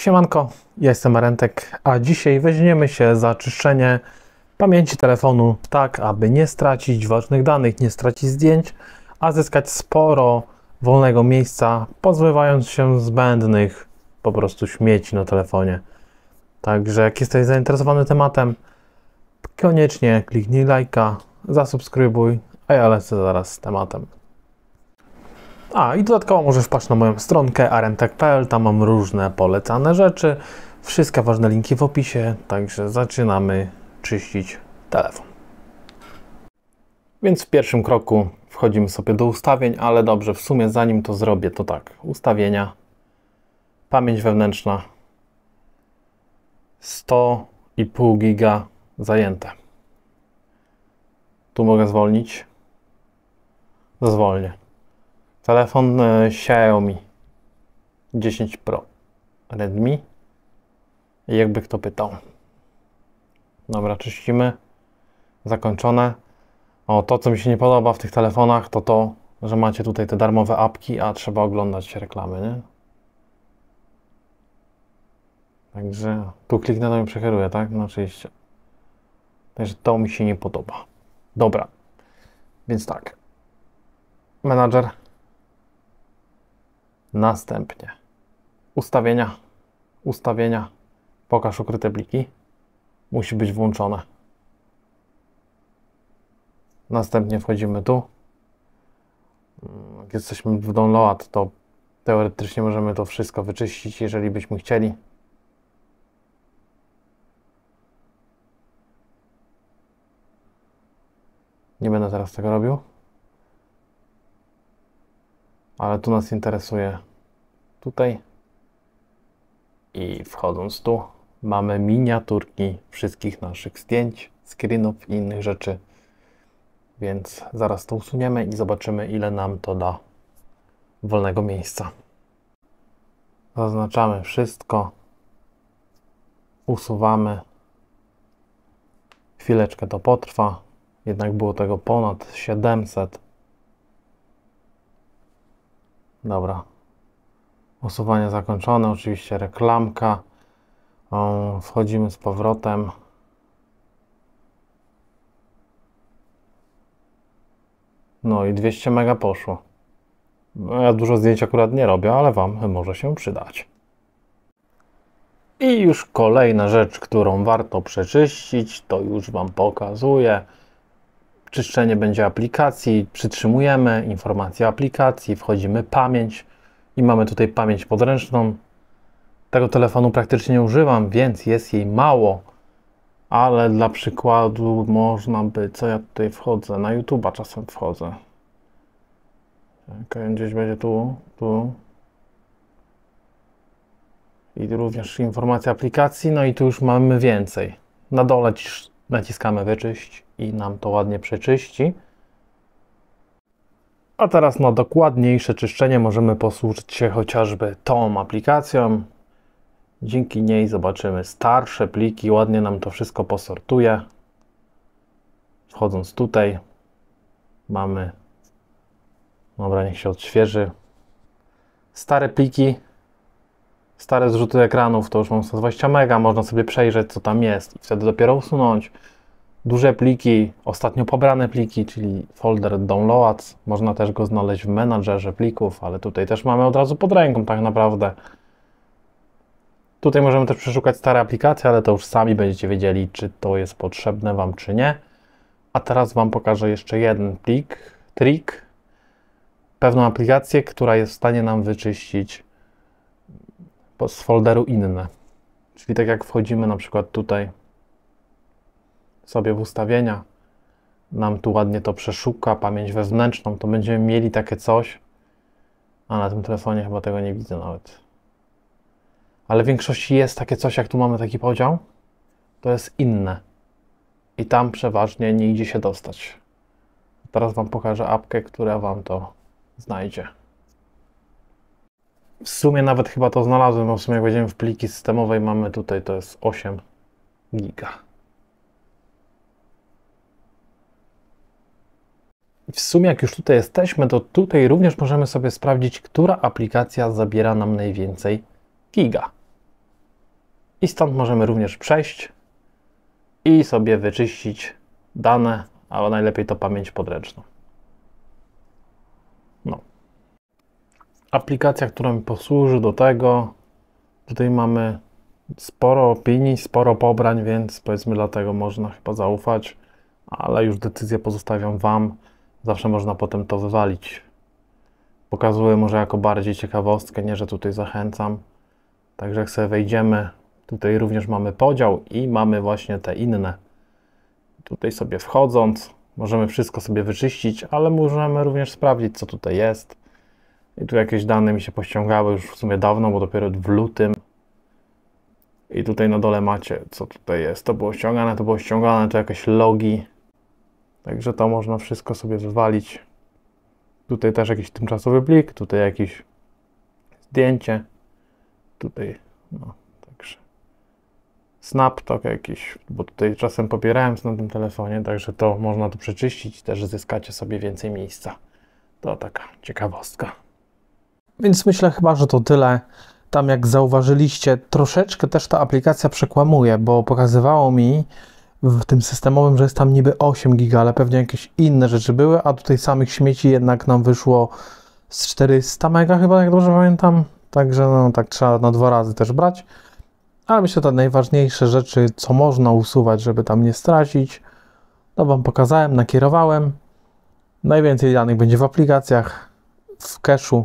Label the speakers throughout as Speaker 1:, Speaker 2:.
Speaker 1: Siemanko, ja jestem Arentek, a dzisiaj weźmiemy się za czyszczenie pamięci telefonu tak, aby nie stracić ważnych danych, nie stracić zdjęć, a zyskać sporo wolnego miejsca, pozbywając się zbędnych po prostu śmieci na telefonie. Także jak jesteś zainteresowany tematem, koniecznie kliknij lajka, zasubskrybuj, a ja lecę zaraz z tematem. A i dodatkowo możesz wpaść na moją stronkę arentek.pl, tam mam różne polecane rzeczy, wszystkie ważne linki w opisie, także zaczynamy czyścić telefon. Więc w pierwszym kroku wchodzimy sobie do ustawień, ale dobrze, w sumie zanim to zrobię, to tak, ustawienia, pamięć wewnętrzna, 100,5 giga zajęte. Tu mogę zwolnić, zazwolnię. Telefon e, Xiaomi 10 Pro Redmi. I jakby kto pytał. Dobra, czyścimy. Zakończone. O, to co mi się nie podoba w tych telefonach, to to, że macie tutaj te darmowe apki, a trzeba oglądać reklamy, nie? Także tu kliknę, to mnie przekieruje, tak? No oczywiście. Także to mi się nie podoba. Dobra. Więc tak. Menadżer Następnie ustawienia, ustawienia, pokaż ukryte pliki, musi być włączone. Następnie wchodzimy tu. Jak jesteśmy w download, to teoretycznie możemy to wszystko wyczyścić, jeżeli byśmy chcieli. Nie będę teraz tego robił ale tu nas interesuje tutaj i wchodząc tu mamy miniaturki wszystkich naszych zdjęć, screenów i innych rzeczy, więc zaraz to usuniemy i zobaczymy ile nam to da wolnego miejsca. Zaznaczamy wszystko, usuwamy, chwileczkę to potrwa, jednak było tego ponad 700 Dobra. Usuwanie zakończone, oczywiście reklamka. wchodzimy z powrotem. No i 200 mega poszło. Ja dużo zdjęć akurat nie robię, ale Wam może się przydać. I już kolejna rzecz, którą warto przeczyścić, to już Wam pokazuję czyszczenie będzie aplikacji, przytrzymujemy informacje aplikacji, wchodzimy pamięć i mamy tutaj pamięć podręczną. Tego telefonu praktycznie nie używam, więc jest jej mało, ale dla przykładu można by, co ja tutaj wchodzę, na YouTube'a czasem wchodzę. Okay, gdzieś będzie tu, tu. I również informacje aplikacji, no i tu już mamy więcej. Na dole Naciskamy wyczyść i nam to ładnie przeczyści. A teraz na dokładniejsze czyszczenie możemy posłużyć się chociażby tą aplikacją. Dzięki niej zobaczymy starsze pliki, ładnie nam to wszystko posortuje. Wchodząc tutaj mamy, dobra niech się odświeży, stare pliki stare zrzuty ekranów to już mam 120 mega, można sobie przejrzeć co tam jest i wtedy dopiero usunąć. Duże pliki, ostatnio pobrane pliki, czyli folder downloads, można też go znaleźć w menadżerze plików, ale tutaj też mamy od razu pod ręką tak naprawdę. Tutaj możemy też przeszukać stare aplikacje, ale to już sami będziecie wiedzieli, czy to jest potrzebne Wam, czy nie. A teraz Wam pokażę jeszcze jeden plik, trik, pewną aplikację, która jest w stanie nam wyczyścić z folderu inne. Czyli tak jak wchodzimy na przykład tutaj sobie w ustawienia, nam tu ładnie to przeszuka, pamięć wewnętrzną, to będziemy mieli takie coś, a na tym telefonie chyba tego nie widzę nawet. Ale w większości jest takie coś, jak tu mamy taki podział, to jest inne. I tam przeważnie nie idzie się dostać. Teraz Wam pokażę apkę, która Wam to znajdzie. W sumie nawet chyba to znalazłem, bo w sumie jak wejdziemy w pliki systemowej mamy tutaj to jest 8 giga. W sumie jak już tutaj jesteśmy, to tutaj również możemy sobie sprawdzić, która aplikacja zabiera nam najwięcej giga. I stąd możemy również przejść i sobie wyczyścić dane, a najlepiej to pamięć podręczną. aplikacja, która mi posłuży do tego. Tutaj mamy sporo opinii, sporo pobrań, więc powiedzmy dlatego można chyba zaufać, ale już decyzję pozostawiam Wam. Zawsze można potem to wywalić. Pokazuję może jako bardziej ciekawostkę, nie że tutaj zachęcam. Także jak sobie wejdziemy, tutaj również mamy podział i mamy właśnie te inne. Tutaj sobie wchodząc, możemy wszystko sobie wyczyścić, ale możemy również sprawdzić, co tutaj jest i tu jakieś dane mi się pościągały już w sumie dawno, bo dopiero w lutym. I tutaj na dole macie, co tutaj jest. To było ściągane, to było ściągane, to jakieś logi. Także to można wszystko sobie wywalić. Tutaj też jakiś tymczasowy blik, tutaj jakieś zdjęcie. Tutaj, no, także Snaptok jakiś, bo tutaj czasem pobierałem na tym telefonie, także to można tu przeczyścić, też zyskacie sobie więcej miejsca. To taka ciekawostka. Więc myślę chyba, że to tyle. Tam jak zauważyliście, troszeczkę też ta aplikacja przekłamuje, bo pokazywało mi w tym systemowym, że jest tam niby 8 GB, ale pewnie jakieś inne rzeczy były, a tutaj samych śmieci jednak nam wyszło z 400 MB, chyba, jak dobrze pamiętam. Także no tak trzeba na dwa razy też brać. Ale myślę, że te najważniejsze rzeczy, co można usuwać, żeby tam nie stracić, to Wam pokazałem, nakierowałem. Najwięcej danych będzie w aplikacjach, w cache'u,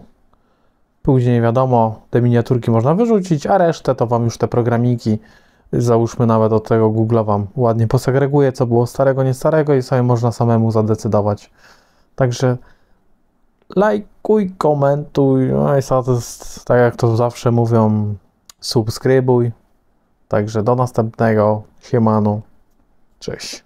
Speaker 1: Później wiadomo, te miniaturki można wyrzucić, a resztę to Wam już te programiki, załóżmy nawet od tego Google Wam ładnie posegreguje, co było starego, nie starego i sobie można samemu zadecydować. Także lajkuj, komentuj, no i jest, tak jak to zawsze mówią, subskrybuj. Także do następnego, siemanu, cześć.